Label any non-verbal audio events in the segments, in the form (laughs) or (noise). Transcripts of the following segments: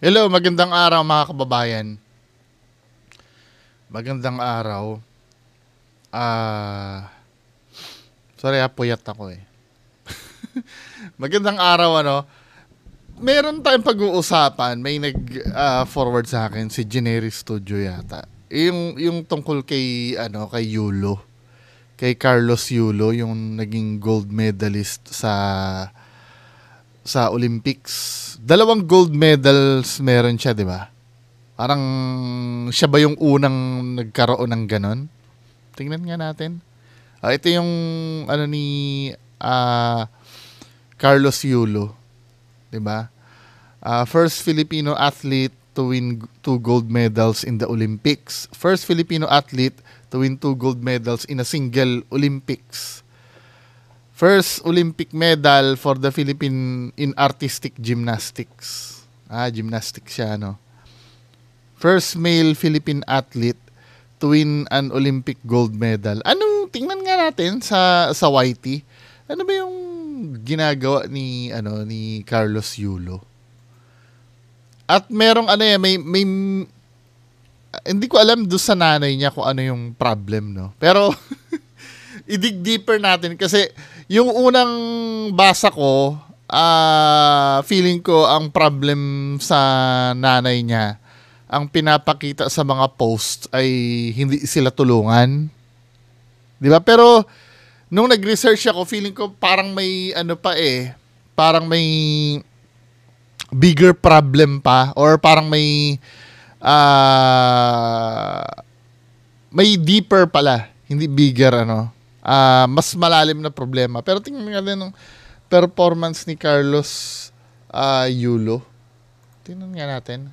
Hello, magandang araw mga kababayan. Magandang araw. Ah, uh, sorry ha, ah, puyat ako eh. (laughs) magandang araw ano. Meron tayong pag-uusapan, may nag-forward ah, uh, sa akin si Generic Studio yata. Yung yung tungkol kay ano kay Yulo. Kay Carlos Yulo, yung naging gold medalist sa sa Olympics. Dalawang gold medals meron siya, di ba? Parang siya ba yung unang nagkaroon ng ganon? Tingnan nga natin. Uh, ito yung ano ni uh, Carlos Yulo, 'di ba? Uh, first Filipino athlete to win two gold medals in the Olympics. First Filipino athlete to win two gold medals in a single Olympics. First Olympic medal for the Philippine in artistic gymnastics. Ah, gymnastics siya, no? First male Philippine athlete to win an Olympic gold medal. Anong, tingnan nga natin sa, sa YT, ano ba yung ginagawa ni, ano, ni Carlos Yulo? At merong ano eh, may, may, hindi ko alam do sa nanay niya kung ano yung problem, no? Pero, (laughs) i-dig deeper natin kasi yung unang basa ko, uh, feeling ko ang problem sa nanay niya, ang pinapakita sa mga post ay hindi sila tulungan. 'Di ba? Pero nung nag-research ako, feeling ko parang may ano pa eh, parang may bigger problem pa or parang may uh, may deeper pala, hindi bigger ano uh, mas malalim na problema. Pero tingnan nga din ng performance ni Carlos uh, Yulo. Tingnan nga natin.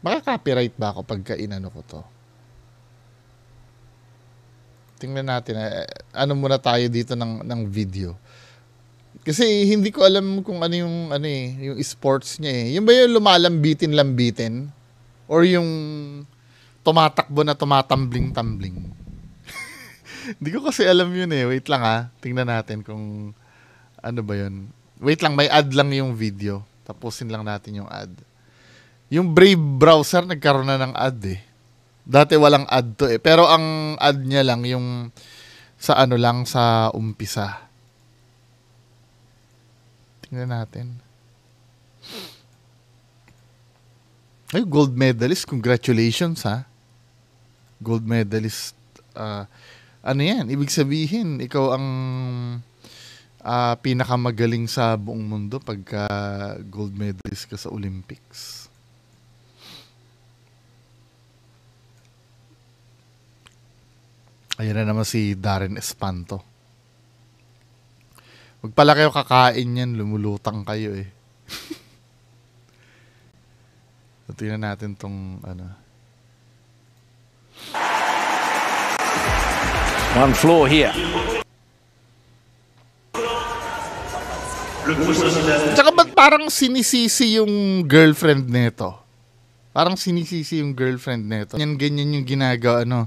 Baka copyright ba ako pagka inano ko to? Tingnan natin. Eh, ano muna tayo dito ng, ng video. Kasi hindi ko alam kung ano yung ano eh, yung sports niya eh. Yung ba yung lumalambitin-lambitin or yung tumatakbo na tumatambling-tambling? Hindi ko kasi alam yun eh. Wait lang ha. Tingnan natin kung ano ba yun. Wait lang, may ad lang yung video. Tapusin lang natin yung ad. Yung Brave browser nagkaroon na ng ad eh. Dati walang ad to eh. Pero ang ad niya lang yung sa ano lang sa umpisa. Tingnan natin. Ay, gold medalist. Congratulations, ha? Gold medalist. Uh, ano yan, ibig sabihin, ikaw ang uh, pinakamagaling sa buong mundo pagka gold medalist ka sa Olympics. Ayan na naman si Darren Espanto. Huwag pala kayo kakain yan, lumulutang kayo eh. (laughs) so, tingnan natin tong ano, One floor here. Tsaka ba't parang sinisisi yung girlfriend nito? Parang sinisisi yung girlfriend nito. Ganyan, ganyan yung ginagawa, ano.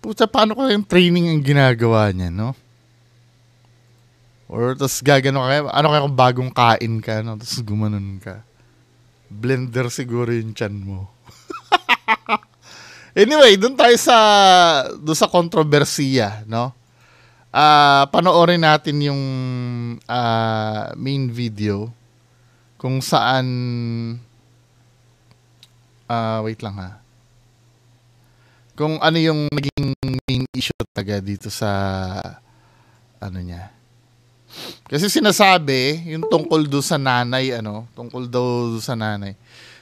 Puta, paano ko yung training ang ginagawa niya, no? Or tas gagano ka, ano kaya kung bagong kain ka, no? Tapos gumanon ka. Blender siguro yung chan mo. (laughs) Anyway, doon tayo sa doon sa kontrobersiya, no? Ah, uh, panoorin natin yung uh, main video kung saan ah uh, wait lang ha. Kung ano yung naging main issue talaga dito sa ano niya kasi sinasabi, yung tungkol do sa nanay, ano, tungkol daw sa nanay.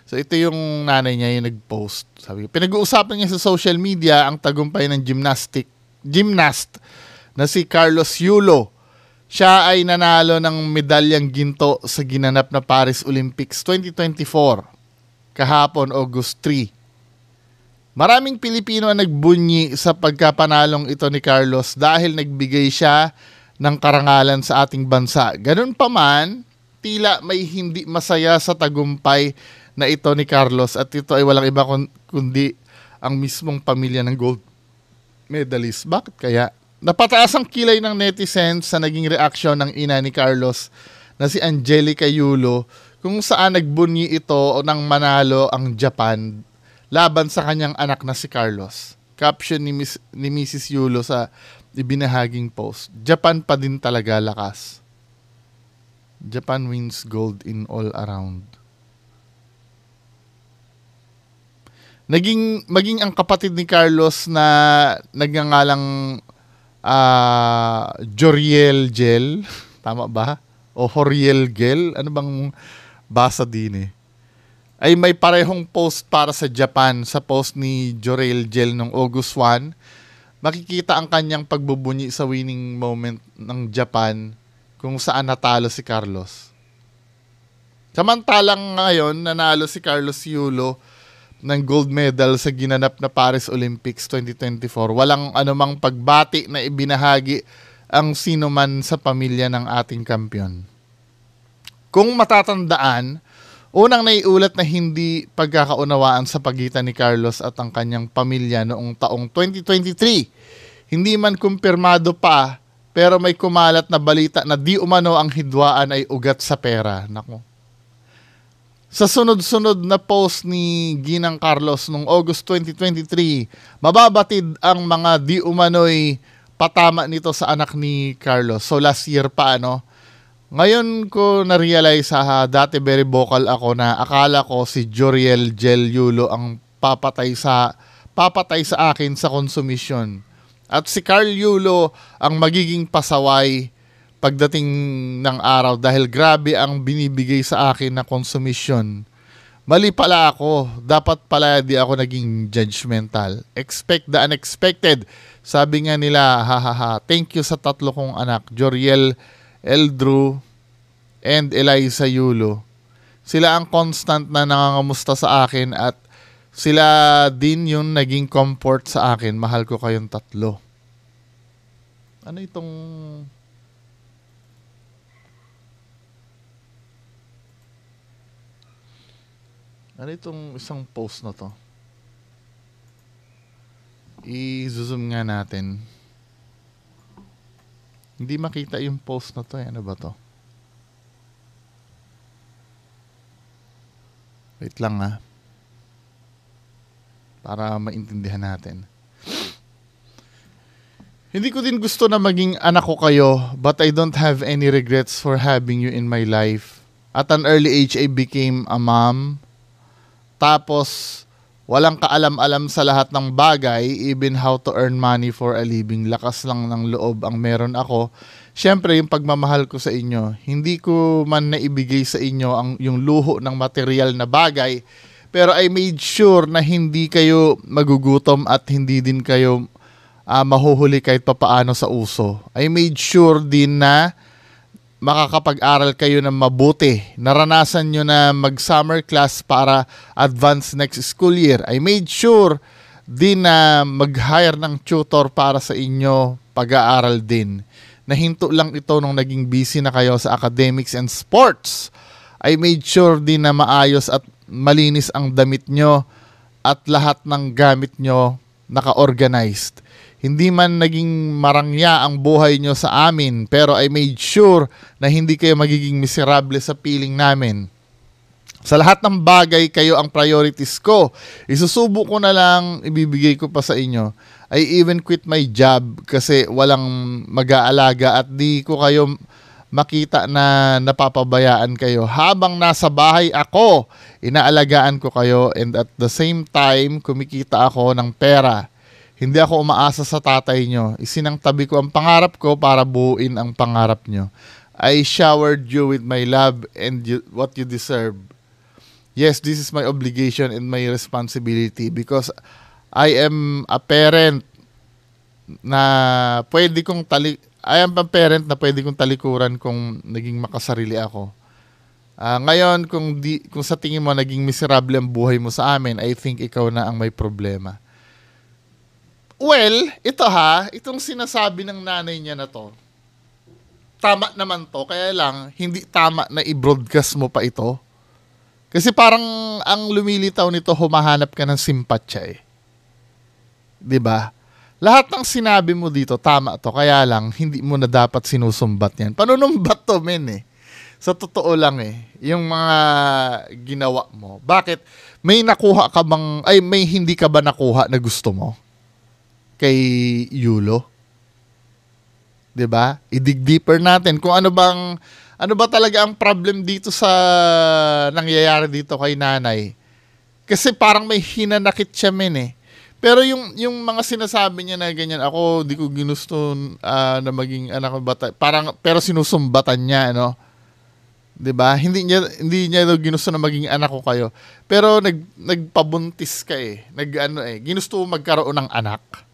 So ito yung nanay niya yung nag-post. Sabi, pinag-uusapan niya sa social media ang tagumpay ng gymnastic, gymnast na si Carlos Yulo. Siya ay nanalo ng medalyang ginto sa ginanap na Paris Olympics 2024 kahapon August 3. Maraming Pilipino ang nagbunyi sa pagkapanalong ito ni Carlos dahil nagbigay siya ng karangalan sa ating bansa. Ganun pa man, tila may hindi masaya sa tagumpay na ito ni Carlos at ito ay walang iba kundi ang mismong pamilya ng gold medalist. Bakit kaya? Napataas ang kilay ng netizens sa naging reaksyon ng ina ni Carlos na si Angelica Yulo kung saan nagbunyi ito ng manalo ang Japan laban sa kanyang anak na si Carlos. Caption ni, Miss, ni Mrs. Yulo sa ibinahaging post, Japan pa din talaga lakas. Japan wins gold in all around. Naging maging ang kapatid ni Carlos na nagngangalang uh, Joriel Gel, (laughs) tama ba? O Horiel Gel, ano bang basa din eh? Ay may parehong post para sa Japan sa post ni Joriel Gel nung August 1 makikita ang kanyang pagbubunyi sa winning moment ng Japan kung saan natalo si Carlos. Samantalang ngayon, nanalo si Carlos Yulo ng gold medal sa ginanap na Paris Olympics 2024. Walang anumang pagbati na ibinahagi ang sino man sa pamilya ng ating kampiyon. Kung matatandaan, Unang naiulat na hindi pagkakaunawaan sa pagitan ni Carlos at ang kanyang pamilya noong taong 2023. Hindi man kumpirmado pa pero may kumalat na balita na di umano ang hidwaan ay ugat sa pera. Nako. Sa sunod-sunod na post ni Ginang Carlos noong August 2023, mababatid ang mga di umano'y patama nito sa anak ni Carlos. So last year pa ano, ngayon ko na-realize ha, dati very vocal ako na akala ko si Joriel Yulo ang papatay sa papatay sa akin sa konsumisyon. At si Carl Yulo ang magiging pasaway pagdating ng araw dahil grabe ang binibigay sa akin na konsumisyon. Mali pala ako. Dapat pala di ako naging judgmental. Expect the unexpected. Sabi nga nila, ha ha, thank you sa tatlo kong anak, Joriel Eldrew, and Eliza Yulo. Sila ang constant na nangangamusta sa akin at sila din yung naging comfort sa akin. Mahal ko kayong tatlo. Ano itong... Ano itong isang post na to? I-zoom nga natin. Hindi makita yung post na to. Eh. Ano ba to? Wait lang ah. Para maintindihan natin. Hindi ko din gusto na maging anak ko kayo, but I don't have any regrets for having you in my life. At an early age, I became a mom. Tapos, Walang kaalam-alam sa lahat ng bagay, even how to earn money for a living. Lakas lang ng loob ang meron ako. Siyempre, yung pagmamahal ko sa inyo. Hindi ko man naibigay sa inyo ang, yung luho ng material na bagay, pero I made sure na hindi kayo magugutom at hindi din kayo uh, mahuhuli kahit papaano sa uso. I made sure din na makakapag-aral kayo ng mabuti. Naranasan nyo na mag-summer class para advance next school year. I made sure din na mag-hire ng tutor para sa inyo pag-aaral din. Nahinto lang ito nung naging busy na kayo sa academics and sports. I made sure din na maayos at malinis ang damit nyo at lahat ng gamit nyo naka-organized. Hindi man naging marangya ang buhay nyo sa amin, pero I made sure na hindi kayo magiging miserable sa piling namin. Sa lahat ng bagay, kayo ang priorities ko. Isusubo ko na lang, ibibigay ko pa sa inyo. I even quit my job kasi walang mag-aalaga at di ko kayo makita na napapabayaan kayo. Habang nasa bahay ako, inaalagaan ko kayo and at the same time, kumikita ako ng pera. Hindi ako umaasa sa tatay nyo. Isinangtabi ko ang pangarap ko para buuin ang pangarap nyo. I showered you with my love and you, what you deserve. Yes, this is my obligation and my responsibility because I am a parent na pwede kong tali I am a parent na pwede kong talikuran kung naging makasarili ako. Uh, ngayon, kung, di, kung sa tingin mo naging miserable ang buhay mo sa amin, I think ikaw na ang may problema. Well, ito ha, itong sinasabi ng nanay niya na to, tama naman to, kaya lang, hindi tama na i-broadcast mo pa ito. Kasi parang ang lumilitaw nito, humahanap ka ng simpatya eh. ba? Diba? Lahat ng sinabi mo dito, tama to, kaya lang, hindi mo na dapat sinusumbat yan. Panunumbat to, men eh. Sa totoo lang eh, yung mga ginawa mo. Bakit? May nakuha ka bang, ay may hindi ka ba nakuha na gusto mo? kay Yulo. 'Di ba? Idig deeper natin kung ano bang ano ba talaga ang problem dito sa nangyayari dito kay nanay. Kasi parang may hinanakit siya men eh. Pero yung yung mga sinasabi niya na ganyan, ako di ko ginusto uh, na maging anak ko bata. Parang pero sinusumbatan niya ano. 'Di ba? Hindi niya hindi niya daw ginusto na maging anak ko kayo. Pero nag nagpabuntis ka eh. Nag ano eh, ginusto magkaroon ng anak.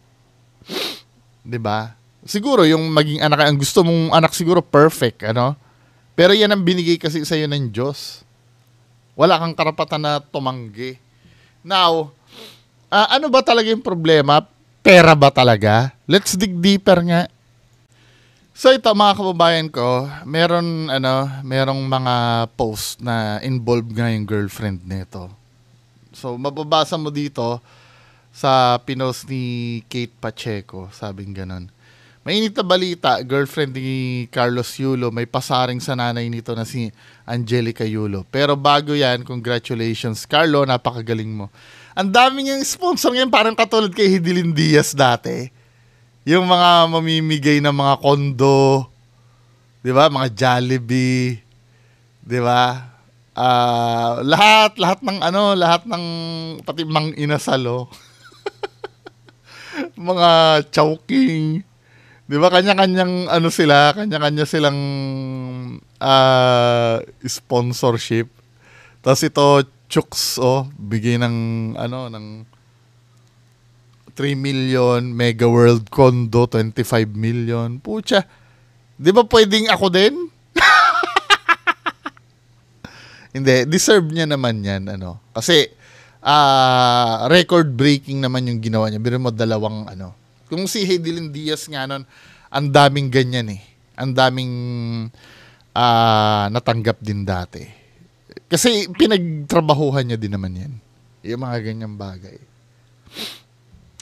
'Di ba? Siguro yung maging anak ang gusto mong anak siguro perfect, ano? Pero yan ang binigay kasi sa iyo ng Diyos. Wala kang karapatan na tumanggi. Now, uh, ano ba talaga yung problema? Pera ba talaga? Let's dig deeper nga. So ito mga kababayan ko, meron ano, merong mga post na involved nga yung girlfriend nito. So mababasa mo dito, sa pinos ni Kate Pacheco, sabing ganon. Mainit na balita, girlfriend ni Carlos Yulo, may pasaring sa nanay nito na si Angelica Yulo. Pero bago yan, congratulations Carlo, napakagaling mo. Ang dami niyang sponsor ngayon, parang katulad kay Hidilin Diaz dati. Yung mga mamimigay ng mga kondo, di ba? Mga Jollibee, di ba? Uh, lahat, lahat ng ano, lahat ng pati mang inasalo. Oh. (laughs) mga choking. Di ba? Kanya-kanyang ano sila, kanya-kanya silang uh, sponsorship. Tapos ito, Chooks, oh, bigay ng, ano, ng 3 million, Mega World Condo, 25 million. Pucha, di ba pwedeng ako din? (laughs) Hindi, deserve niya naman yan, ano. Kasi, uh, record-breaking naman yung ginawa niya. Biro mo dalawang ano. Kung si Heidelin Diaz nga nun, ang daming ganyan eh. Ang daming uh, natanggap din dati. Kasi pinagtrabahuhan niya din naman yan. Yung mga ganyang bagay.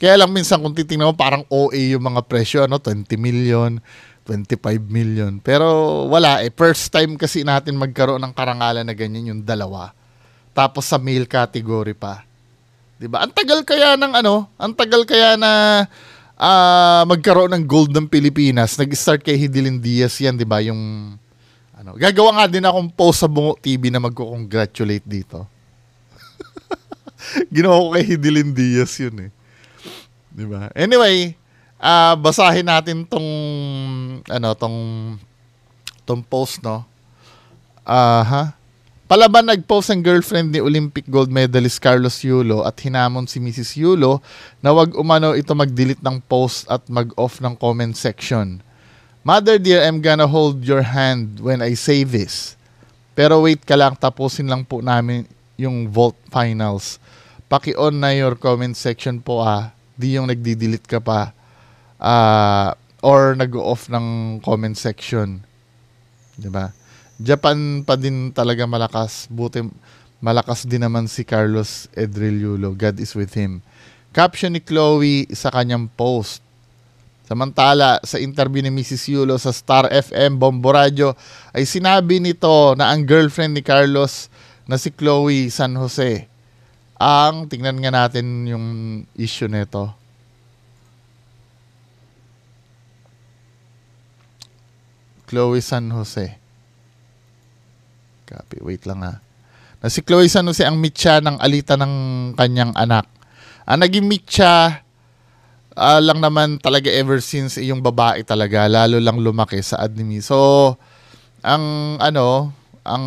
Kaya lang minsan kung titingnan mo parang OA yung mga presyo, ano, 20 million, 25 million. Pero wala eh. First time kasi natin magkaroon ng karangalan na ganyan yung dalawa tapos sa male category pa. 'Di ba? Ang tagal kaya ng ano, ang tagal kaya na uh, magkaroon ng gold ng Pilipinas. Nag-start kay Hidilyn Diaz 'yan, 'di ba? Yung ano, gagawa nga din akong post sa Bungo TV na magko-congratulate dito. (laughs) Ginawa ko kay Hidilyn Diaz 'yun eh. 'Di ba? Anyway, uh, basahin natin tong ano, tong tong post no. Aha. uh Palaban nag-post ang girlfriend ni Olympic gold medalist Carlos Yulo at hinamon si Mrs. Yulo na wag umano ito mag-delete ng post at mag-off ng comment section. Mother dear, I'm gonna hold your hand when I say this. Pero wait ka lang, tapusin lang po namin yung Vault Finals. Paki-on na your comment section po ah. Di yung nagdi-delete ka pa. Ah, uh, or nag-off ng comment section. 'Di ba? Japan pa din talaga malakas. Buti malakas din naman si Carlos Edrillulo. God is with him. Caption ni Chloe sa kanyang post. Samantala, sa interview ni Mrs. Yulo sa Star FM Bombo ay sinabi nito na ang girlfriend ni Carlos na si Chloe San Jose. Ang, tingnan nga natin yung issue nito. Chloe San Jose. Copy. Wait lang ha. Na si Chloe Sanusi ang mitya ng alita ng kanyang anak. Ang ah, naging mitya uh, lang naman talaga ever since yung babae talaga. Lalo lang lumaki sa adnimi. So, ang ano, ang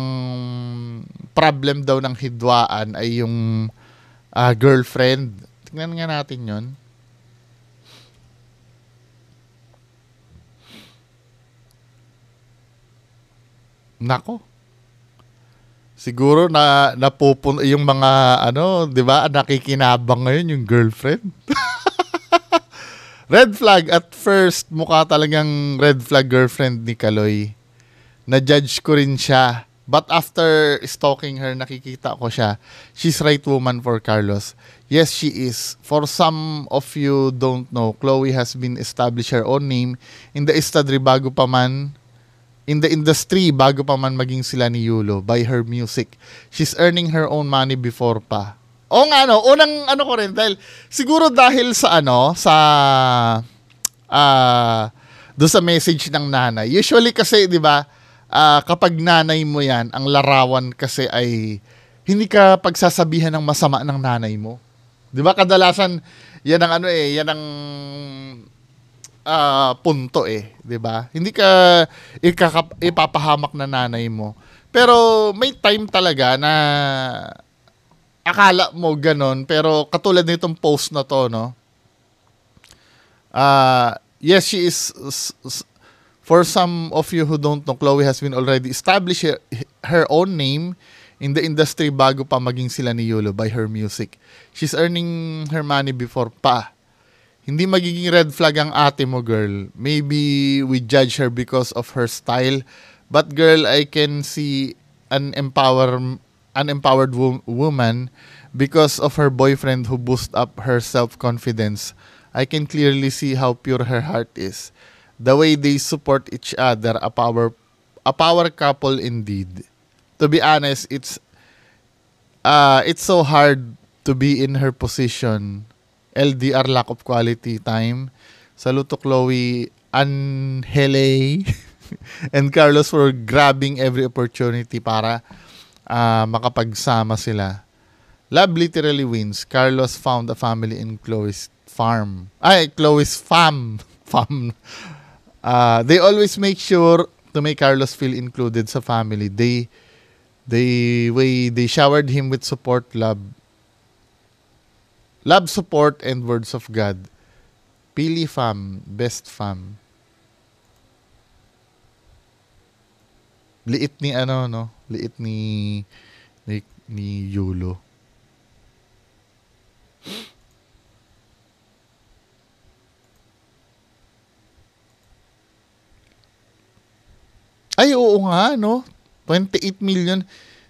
problem daw ng hidwaan ay yung uh, girlfriend. Tingnan nga natin yon. Nako. Siguro na napupun yung mga ano, 'di ba, nakikinabang ngayon yung girlfriend. (laughs) red flag at first mukha talagang red flag girlfriend ni Kaloy. Na-judge ko rin siya. But after stalking her, nakikita ko siya. She's right woman for Carlos. Yes, she is. For some of you don't know, Chloe has been established her own name in the Estadribago pa man in the industry bago pa man maging sila ni Yulo by her music. She's earning her own money before pa. O nga no, unang ano ko rin dahil siguro dahil sa ano sa uh, ah, do sa message ng nanay. Usually kasi 'di ba uh, kapag nanay mo 'yan, ang larawan kasi ay hindi ka pagsasabihan ng masama ng nanay mo. 'Di ba kadalasan 'yan ang ano eh, 'yan ang uh, punto eh, 'di ba? Hindi ka ikakap, ipapahamak na nanay mo. Pero may time talaga na akala mo ganon, pero katulad nitong post na to, no? Uh, yes, she is for some of you who don't know, Chloe has been already established her, own name in the industry bago pa maging sila ni Yulo by her music. She's earning her money before pa hindi magiging red flag ang ate mo, girl. Maybe we judge her because of her style. But girl, I can see an empower an empowered wo- woman because of her boyfriend who boost up her self-confidence. I can clearly see how pure her heart is. The way they support each other, a power a power couple indeed. To be honest, it's uh it's so hard to be in her position LDR lack of quality time. Saluto Chloe Anhele (laughs) and Carlos for grabbing every opportunity para uh, makapagsama sila. Love literally wins. Carlos found a family in Chloe's farm. Ay, Chloe's farm. (laughs) Farm. Uh, ah, they always make sure to make Carlos feel included sa family. They they way they showered him with support, love, Love, support, and words of God. Pili Fam, Best Fam. Liit ni ano, no? Liit ni ni, ni Yulo. Ay, oo nga, no? 28 million.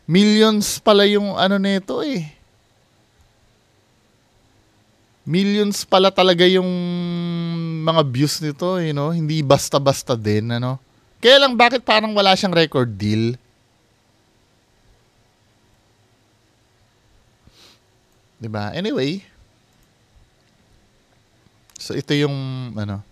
Millions pala yung ano nito eh millions pala talaga yung mga views nito, you know, hindi basta-basta din, ano. Kaya lang bakit parang wala siyang record deal? ba? Diba? Anyway, so ito yung ano,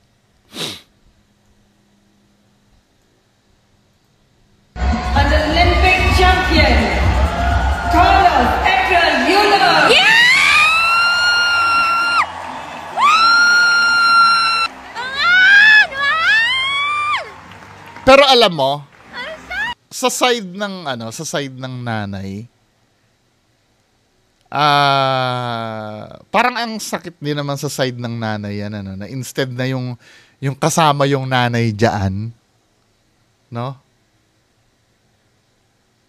Pero alam mo, sa side ng ano, sa side ng nanay, ah uh, parang ang sakit din naman sa side ng nanay yan ano, na instead na yung yung kasama yung nanay diyan, no?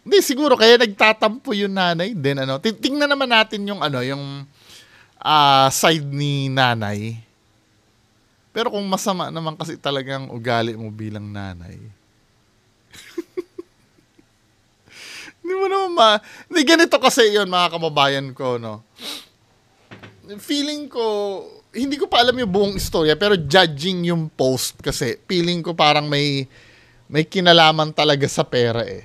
Hindi siguro kaya nagtatampo yung nanay din ano. Tingnan naman natin yung ano, yung uh, side ni nanay pero kung masama naman kasi talagang ugali mo bilang nanay. (laughs) Hindi mo naman ma... Hindi, ganito kasi yon mga kababayan ko, no? Feeling ko, hindi ko pa alam yung buong istorya, pero judging yung post kasi, feeling ko parang may, may kinalaman talaga sa pera eh.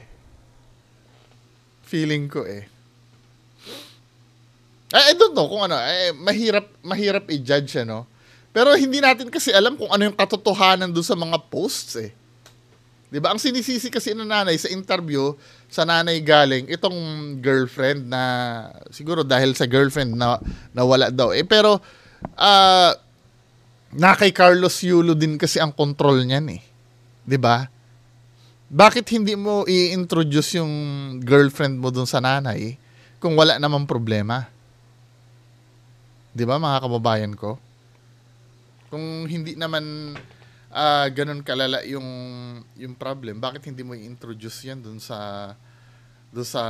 Feeling ko eh. I, I don't know kung ano, eh, mahirap, mahirap i-judge, eh, no? Pero hindi natin kasi alam kung ano yung katotohanan doon sa mga posts eh. 'Di ba? Ang sinisisi kasi ng nanay sa interview, sa nanay galing itong girlfriend na siguro dahil sa girlfriend na nawala daw. Eh pero uh, na kay Carlos Yulo din kasi ang control niyan eh. 'Di ba? Bakit hindi mo i-introduce yung girlfriend mo doon sa nanay kung wala namang problema? 'Di ba mga kababayan ko? Kung hindi naman uh, ganun kalala yung yung problem, bakit hindi mo i-introduce 'yan dun sa dun sa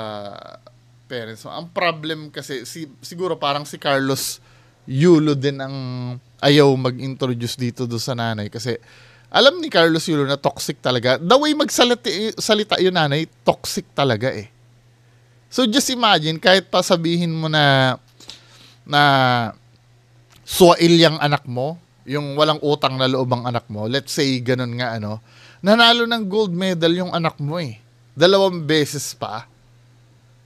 parents mo? Ang problem kasi si, siguro parang si Carlos Yulo din ang ayaw mag-introduce dito do sa nanay kasi alam ni Carlos Yulo na toxic talaga. The way magsalita yung nanay, toxic talaga eh. So just imagine, kahit pa sabihin mo na na suwail yung anak mo, yung walang utang na loob ang anak mo, let's say ganun nga ano, nanalo ng gold medal yung anak mo eh. Dalawang beses pa.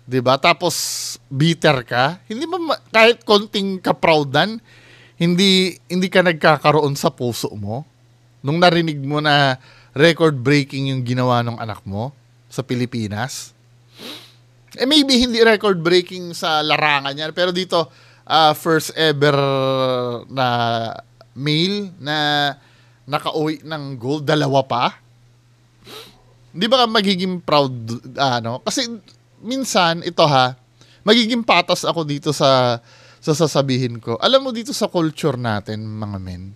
'Di ba? Tapos bitter ka. Hindi ba kahit konting kaprowdan, hindi hindi ka nagkakaroon sa puso mo nung narinig mo na record breaking yung ginawa ng anak mo sa Pilipinas. Eh maybe hindi record breaking sa larangan niya pero dito uh, first ever na male na nakauwi ng gold, dalawa pa. Hindi ba ka magiging proud, ano? Kasi minsan, ito ha, magiging patas ako dito sa, sa sasabihin ko. Alam mo dito sa culture natin, mga men,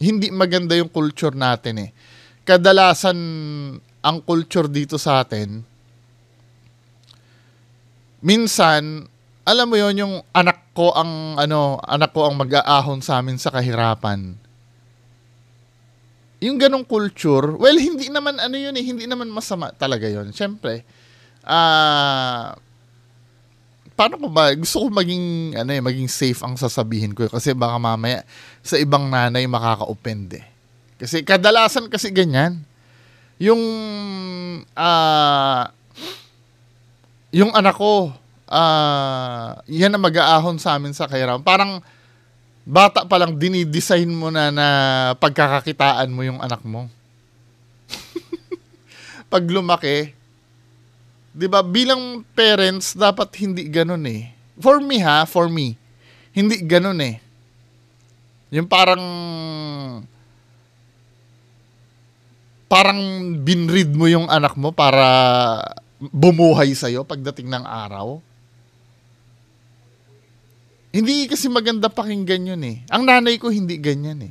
hindi maganda yung culture natin eh. Kadalasan, ang culture dito sa atin, minsan, alam mo yon yung anak ko ang ano, anak ko ang mag-aahon sa amin sa kahirapan. Yung ganong culture, well hindi naman ano yun eh, hindi naman masama talaga yon. Syempre, ah uh, paano ko ba gusto ko maging ano eh, maging safe ang sasabihin ko eh, kasi baka mamaya sa ibang nanay makaka-offend eh. Kasi kadalasan kasi ganyan. Yung ah uh, yung anak ko uh, yan ang mag-aahon sa amin sa kay Parang bata pa lang dinidesign mo na na pagkakakitaan mo yung anak mo. (laughs) Pag lumaki, 'di ba bilang parents dapat hindi ganoon eh. For me ha, for me. Hindi ganoon eh. Yung parang parang binread mo yung anak mo para bumuhay sa'yo pagdating ng araw. Hindi kasi maganda pakinggan yun eh. Ang nanay ko hindi ganyan eh.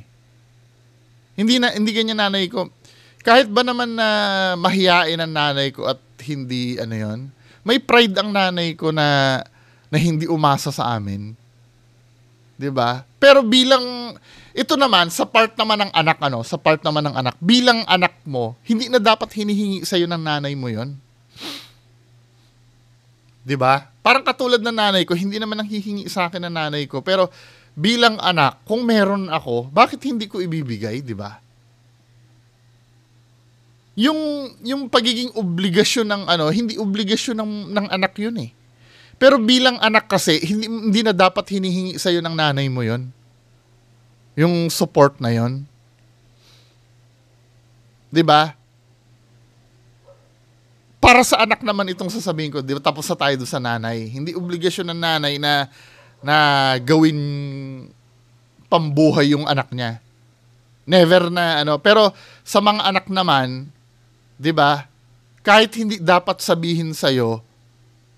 Hindi na hindi ganyan nanay ko. Kahit ba naman na mahiyain ang nanay ko at hindi ano yon, may pride ang nanay ko na na hindi umasa sa amin. 'Di ba? Pero bilang ito naman sa part naman ng anak ano, sa part naman ng anak, bilang anak mo, hindi na dapat hinihingi sa iyo ng nanay mo 'yon. 'Di ba? Parang katulad ng nanay ko, hindi naman ang hihingi sa akin ng nanay ko. Pero bilang anak, kung meron ako, bakit hindi ko ibibigay, di ba? Yung, yung pagiging obligasyon ng ano, hindi obligasyon ng, ng anak yun eh. Pero bilang anak kasi, hindi, hindi na dapat hinihingi sa'yo ng nanay mo yon Yung support na yon 'Di ba? para sa anak naman itong sasabihin ko, di ba? Tapos sa tayo sa nanay. Hindi obligasyon ng nanay na na gawin pambuhay yung anak niya. Never na ano, pero sa mga anak naman, 'di ba? Kahit hindi dapat sabihin sa iyo,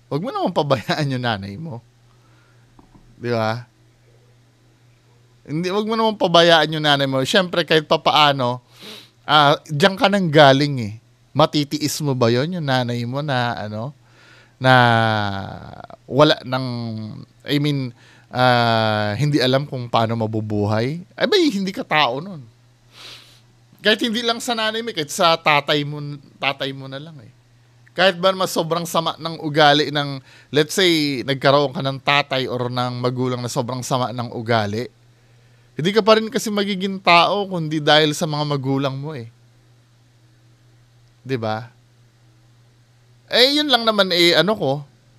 wag mo naman pabayaan yung nanay mo. 'Di ba? Hindi wag mo naman pabayaan yung nanay mo. Syempre kahit papaano, ah uh, diyan ka nang galing eh matitiis mo ba yon yung nanay mo na ano na wala ng I mean uh, hindi alam kung paano mabubuhay ay ba hindi ka tao nun kahit hindi lang sa nanay mo kahit sa tatay mo tatay mo na lang eh kahit ba mas sobrang sama ng ugali ng let's say nagkaroon ka ng tatay or ng magulang na sobrang sama ng ugali hindi ka pa rin kasi magiging tao kundi dahil sa mga magulang mo eh 'di ba? Eh yun lang naman eh ano ko,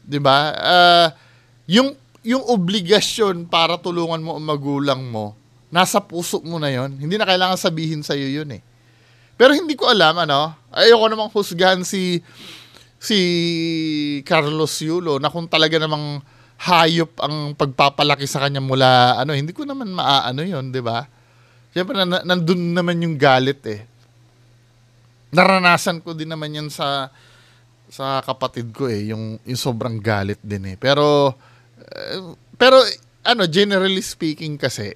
'di ba? Uh, yung yung obligasyon para tulungan mo ang magulang mo, nasa puso mo na 'yon. Hindi na kailangan sabihin sa iyo 'yun eh. Pero hindi ko alam ano, ayoko namang husgahan si si Carlos Yulo na kung talaga namang hayop ang pagpapalaki sa kanya mula ano, hindi ko naman maaano 'yon, 'di ba? Siyempre, na, nandun naman yung galit eh naranasan ko din naman yan sa sa kapatid ko eh, yung, yung sobrang galit din eh. Pero, eh, pero ano, generally speaking kasi,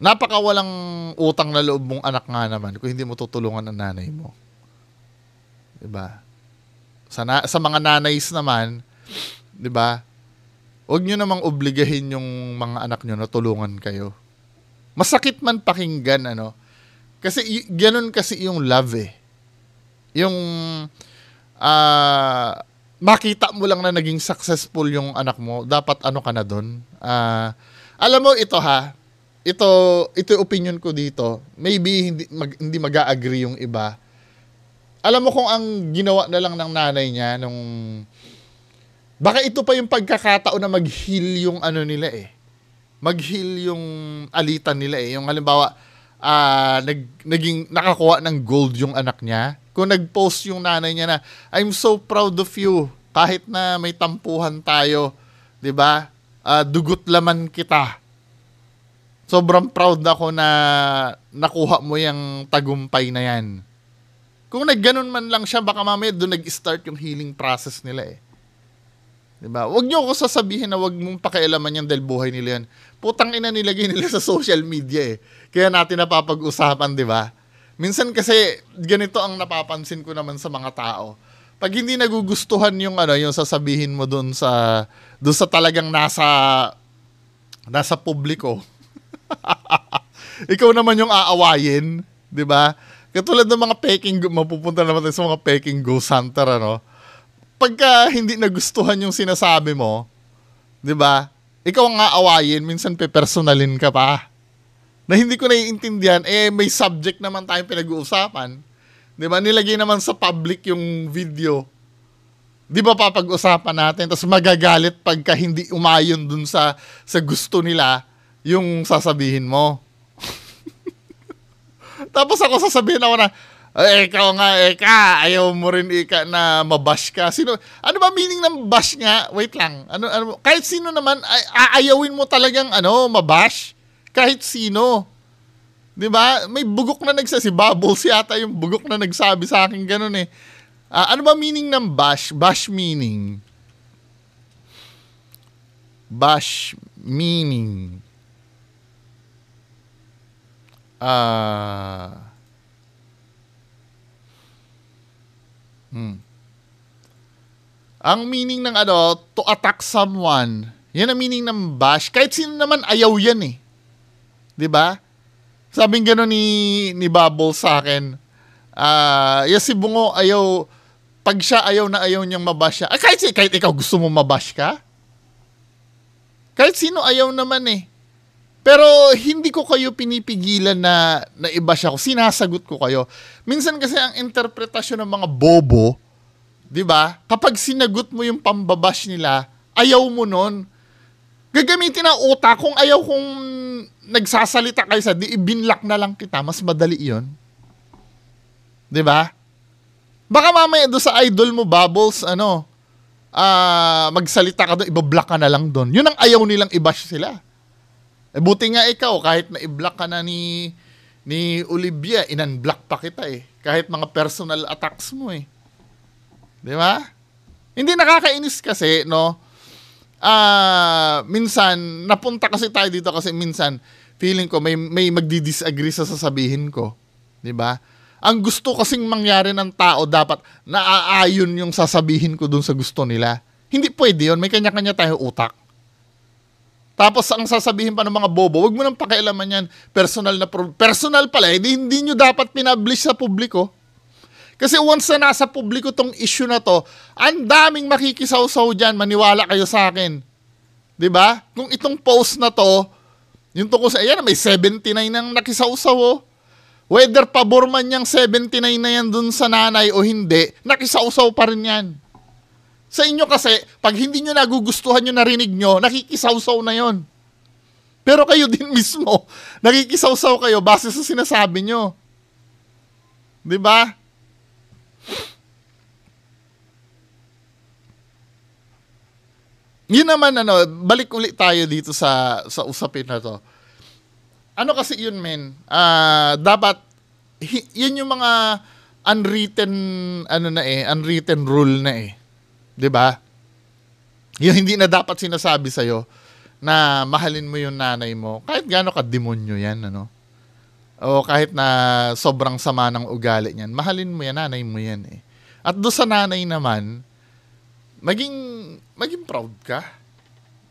napaka walang utang na loob mong anak nga naman kung hindi mo tutulungan ang nanay mo. 'Di ba? Sa, na, sa mga nanays naman, 'di ba? Huwag niyo namang obligahin yung mga anak niyo na tulungan kayo. Masakit man pakinggan ano, kasi ganun kasi yung love eh. Yung uh, makita mo lang na naging successful yung anak mo, dapat ano ka na doon. Uh, ah, alam mo ito ha, ito ito opinion ko dito. Maybe hindi mag, hindi mag-agree yung iba. Alam mo kung ang ginawa na lang ng nanay niya nung baka ito pa yung pagkakataon na mag-heal yung ano nila eh. Mag-heal yung alitan nila eh. Yung halimbawa, uh, nag, naging nakakuha ng gold yung anak niya. Kung nag-post yung nanay niya na, I'm so proud of you, kahit na may tampuhan tayo, di ba? Uh, dugot laman kita. Sobrang proud ako na nakuha mo yung tagumpay na yan. Kung nagganon man lang siya, baka mamaya doon nag-start yung healing process nila eh. 'Di ba? Huwag niyo ako sasabihin na wag mong pakialaman yan dahil buhay nila yan. Putang ina nilagay nila sa social media eh. Kaya natin napapag-usapan, 'di ba? Minsan kasi ganito ang napapansin ko naman sa mga tao. Pag hindi nagugustuhan yung ano, yung sasabihin mo doon sa doon sa talagang nasa nasa publiko. (laughs) Ikaw naman yung aawayin, 'di ba? Katulad ng mga peking mapupunta naman tayo sa mga peking ghost hunter ano pagka hindi nagustuhan yung sinasabi mo, 'di ba? Ikaw nga aawayin, minsan pe-personalin ka pa. Na hindi ko naiintindihan, eh may subject naman tayong pinag-uusapan. 'Di ba? Nilagay naman sa public yung video. 'Di ba papag-usapan natin tapos magagalit pagka hindi umayon dun sa sa gusto nila yung sasabihin mo. (laughs) tapos ako sasabihin ako na, ay, eh, ikaw nga, Eka, eh, ayaw mo rin, Eka, eh, na mabash ka. Sino, ano ba meaning ng bash nga? Wait lang. Ano, ano, kahit sino naman, ay, aayawin mo talagang, ano, mabash? Kahit sino. Di ba? May bugok na nagsabi. nagsasabi. Bubbles yata yung bugok na nagsabi sa akin ganun eh. Uh, ano ba meaning ng bash? Bash meaning. Bash meaning. Ah... Uh, Hmm. Ang meaning ng ano, to attack someone, yan ang meaning ng bash. Kahit sino naman, ayaw yan eh. ba? Diba? Sabing gano'n ni, ni Bubble sa akin, ah, yung si Bungo ayaw, pag siya ayaw na ayaw niyang mabash siya, ah, kahit, kahit ikaw gusto mo mabash ka, kahit sino ayaw naman eh. Pero hindi ko kayo pinipigilan na, na iba siya ko. Sinasagot ko kayo. Minsan kasi ang interpretasyon ng mga bobo, di ba? Kapag sinagot mo yung pambabash nila, ayaw mo nun. Gagamitin ang utak kung ayaw kong nagsasalita kayo sa di ibinlak na lang kita. Mas madali yon Di ba? Baka mamaya doon sa idol mo, Bubbles, ano, uh, magsalita ka doon, ibablock ka na lang doon. Yun ang ayaw nilang i-bash sila. Eh, buti nga ikaw, kahit na i-block ka na ni, ni Olivia, inan-block pa kita eh. Kahit mga personal attacks mo eh. Di ba? Hindi nakakainis kasi, no? Ah, uh, minsan, napunta kasi tayo dito kasi minsan, feeling ko may, may magdi-disagree sa sasabihin ko. Di ba? Ang gusto kasing mangyari ng tao, dapat naaayon yung sasabihin ko dun sa gusto nila. Hindi pwede yon May kanya-kanya tayo utak. Tapos ang sasabihin pa ng mga bobo, wag mo nang pakialaman yan. Personal na personal pala, hindi, eh. hindi nyo dapat pinablish sa publiko. Kasi once na nasa publiko tong issue na to, ang daming makikisawsaw dyan, maniwala kayo sa akin. 'Di ba? Kung itong post na to, yung tungkol sa, ayan, may 79 nang nakisawsaw oh. Whether pabor man niyang 79 na yan dun sa nanay o hindi, nakisawsaw pa rin yan. Sa inyo kasi, pag hindi nyo nagugustuhan yung narinig nyo, nakikisawsaw na yon. Pero kayo (laughs) din mismo, nakikisawsaw kayo base sa sinasabi nyo. Di ba? Yun naman ano, balik ulit tayo dito sa sa usapin na to. Ano kasi yun men? Uh, dapat yun yung mga unwritten ano na eh, unwritten rule na eh. 'Di ba? Yung hindi na dapat sinasabi sa iyo na mahalin mo yung nanay mo, kahit gaano kademonyo 'yan, ano? O kahit na sobrang sama ng ugali niyan, mahalin mo yan, nanay mo yan eh. At do sa nanay naman, maging maging proud ka.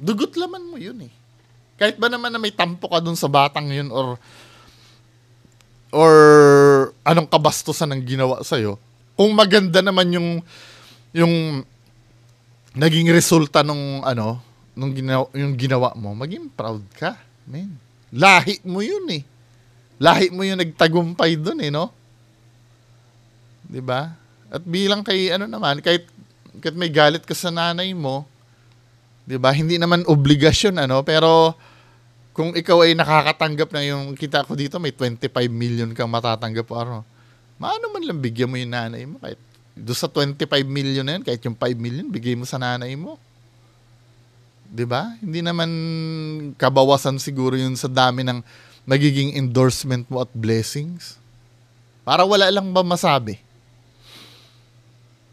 Dugot laman mo yun eh. Kahit ba naman na may tampo ka dun sa batang yun or or anong kabastusan ng ginawa sa'yo, kung maganda naman yung yung naging resulta nung ano, nung ginawa, yung ginawa mo, maging proud ka. Man. Lahi mo yun eh. Lahi mo yung nagtagumpay doon eh, no? 'Di ba? At bilang kay ano naman, kahit kahit may galit ka sa nanay mo, 'di ba? Hindi naman obligasyon ano, pero kung ikaw ay nakakatanggap na yung kita ko dito, may 25 million kang matatanggap ano. Maano man lang bigyan mo yung nanay mo kahit doon sa 25 million na yun, kahit yung 5 million, bigay mo sa nanay mo. 'Di ba? Hindi naman kabawasan siguro yun sa dami ng magiging endorsement mo at blessings. Para wala lang ba masabi?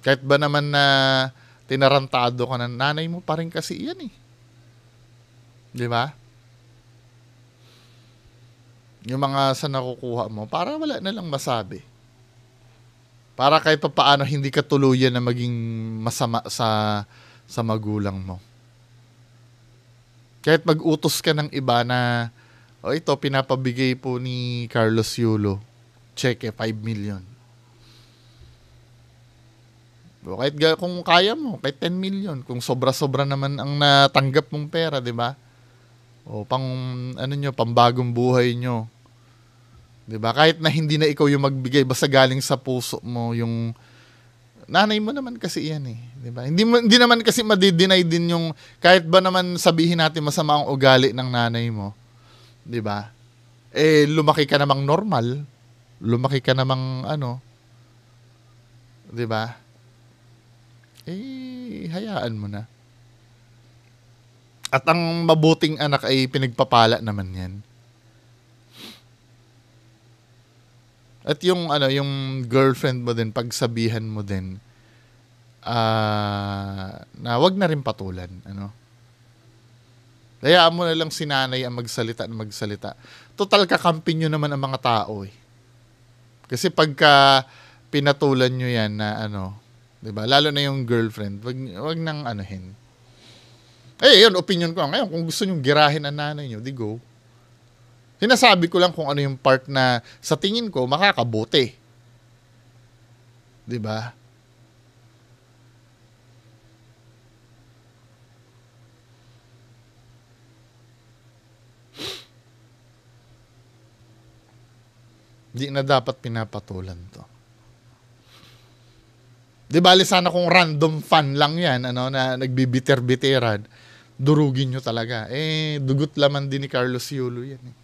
Kahit ba naman na tinarantado ka ng nanay mo pa rin kasi iyan eh. 'Di ba? Yung mga sa nakukuha mo para wala na lang masabi. Para kahit paano hindi ka tuluyan na maging masama sa sa magulang mo. Kahit mag-utos ka ng iba na o oh, ito pinapabigay po ni Carlos Yulo check eh 5 million. O kahit kung kaya mo, kahit 10 million, kung sobra-sobra naman ang natanggap mong pera, 'di ba? O pang ano niyo, pambagong buhay niyo, 'Di ba? Kahit na hindi na ikaw yung magbigay, basta galing sa puso mo yung nanay mo naman kasi iyan eh, 'di ba? Hindi mo hindi naman kasi madi-deny din yung kahit ba naman sabihin natin masama ang ugali ng nanay mo, 'di ba? Eh lumaki ka namang normal, lumaki ka namang ano, 'di ba? Eh hayaan mo na. At ang mabuting anak ay pinagpapala naman 'yan. At yung ano, yung girlfriend mo din, pagsabihan mo din uh, na wag na rin patulan, ano? Kaya mo na lang sinanay ang magsalita ng magsalita. Total kakampi nyo naman ang mga tao eh. Kasi pagka pinatulan nyo yan na ano, 'di ba? Lalo na yung girlfriend, wag wag nang anuhin. Eh, yun opinion ko. Ngayon, kung gusto niyo girahin ang nanay niyo, di go. Sinasabi ko lang kung ano yung part na sa tingin ko makakabuti. 'Di ba? Di na dapat pinapatulan to. Di bali sana kung random fan lang yan, ano, na nagbibiter-biteran, durugin nyo talaga. Eh, dugot laman din ni Carlos Yulo yan. Eh.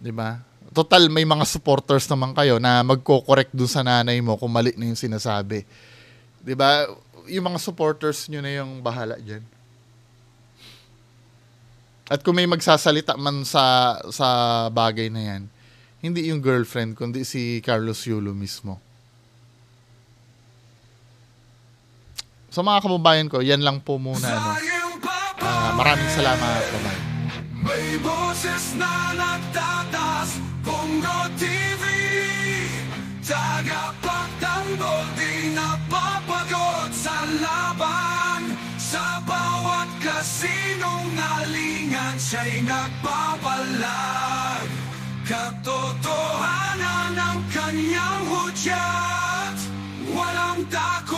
'Di ba? Total may mga supporters naman kayo na magko-correct dun sa nanay mo kung mali na yung sinasabi. 'Di ba? Yung mga supporters niyo na yung bahala diyan. At kung may magsasalita man sa sa bagay na 'yan, hindi yung girlfriend kundi si Carlos Yulo mismo. So mga kababayan ko, yan lang po muna. Ano. Uh, maraming salamat. Bye-bye. May boses na nagdaan Mundo TV Tagapagtanggol di napapagod sa laban Sa bawat kasinungalingan siya'y nagpapalag Katotohanan ang kanyang hudyat Walang takot